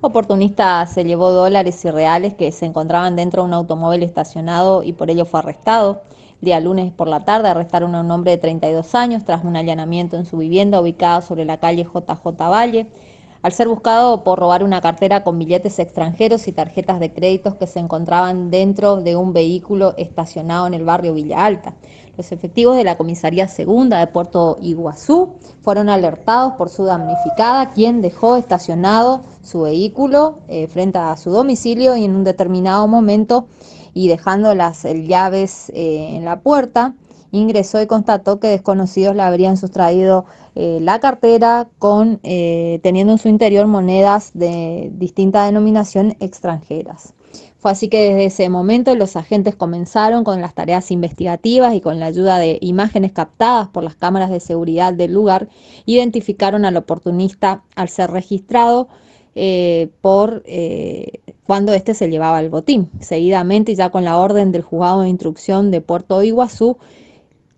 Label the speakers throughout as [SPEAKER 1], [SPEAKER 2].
[SPEAKER 1] oportunista se llevó dólares y reales que se encontraban dentro de un automóvil estacionado y por ello fue arrestado. día lunes por la tarde arrestaron a un hombre de 32 años tras un allanamiento en su vivienda ubicada sobre la calle JJ Valle al ser buscado por robar una cartera con billetes extranjeros y tarjetas de créditos que se encontraban dentro de un vehículo estacionado en el barrio Villa Alta. Los efectivos de la Comisaría Segunda de Puerto Iguazú fueron alertados por su damnificada, quien dejó estacionado su vehículo eh, frente a su domicilio y en un determinado momento y dejando las eh, llaves eh, en la puerta ingresó y constató que desconocidos le habrían sustraído eh, la cartera con eh, teniendo en su interior monedas de distinta denominación extranjeras. Fue así que desde ese momento los agentes comenzaron con las tareas investigativas y con la ayuda de imágenes captadas por las cámaras de seguridad del lugar, identificaron al oportunista al ser registrado eh, por cuando éste se llevaba el botín. Seguidamente, ya con la orden del juzgado de instrucción de Puerto Iguazú,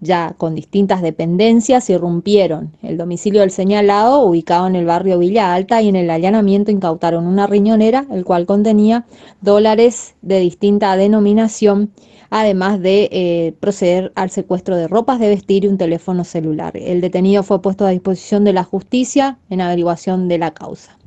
[SPEAKER 1] ya con distintas dependencias, irrumpieron el domicilio del señalado, ubicado en el barrio Villa Alta, y en el allanamiento incautaron una riñonera, el cual contenía dólares de distinta denominación, además de eh, proceder al secuestro de ropas de vestir y un teléfono celular. El detenido fue puesto a disposición de la justicia en averiguación de la causa.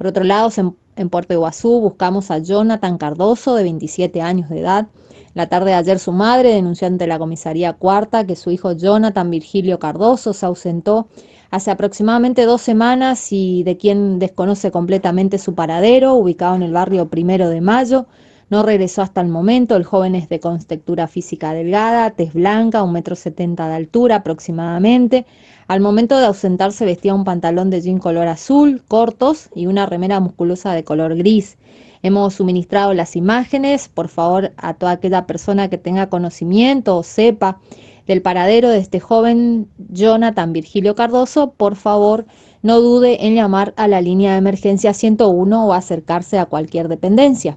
[SPEAKER 1] Por otro lado, en, Puerto Iguazú buscamos a Jonathan Cardoso, de 27 años de edad. La tarde de ayer su madre denunció ante la comisaría cuarta que su hijo Jonathan Virgilio Cardoso se ausentó hace aproximadamente dos semanas y de quien desconoce completamente su paradero, ubicado en el barrio Primero de Mayo. No regresó hasta el momento. El joven es de contextura física delgada, tez blanca, un metro setenta de altura aproximadamente. Al momento de ausentarse vestía un pantalón de jean color azul, cortos y una remera musculosa de color gris. Hemos suministrado las imágenes. Por favor, a toda aquella persona que tenga conocimiento o sepa del paradero de este joven Jonathan Virgilio Cardoso, por favor, no dude en llamar a la línea de emergencia 101 o acercarse a cualquier dependencia.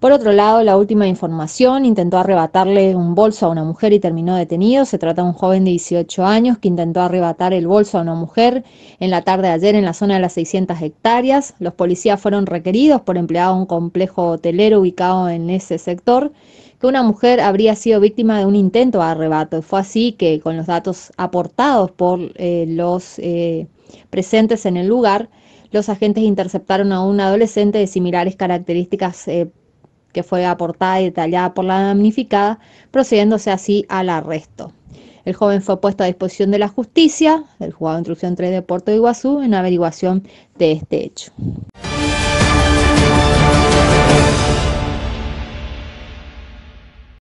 [SPEAKER 1] Por otro lado, la última información intentó arrebatarle un bolso a una mujer y terminó detenido. Se trata de un joven de 18 años que intentó arrebatar el bolso a una mujer en la tarde de ayer en la zona de las 600 hectáreas. Los policías fueron requeridos por empleado de un complejo hotelero ubicado en ese sector que una mujer habría sido víctima de un intento de arrebato. Fue así que con los datos aportados por eh, los eh, presentes en el lugar, los agentes interceptaron a un adolescente de similares características eh, que fue aportada y detallada por la damnificada, procediéndose así al arresto. El joven fue puesto a disposición de la justicia, del juzgado de instrucción 3 de Puerto de Iguazú, en averiguación de este hecho.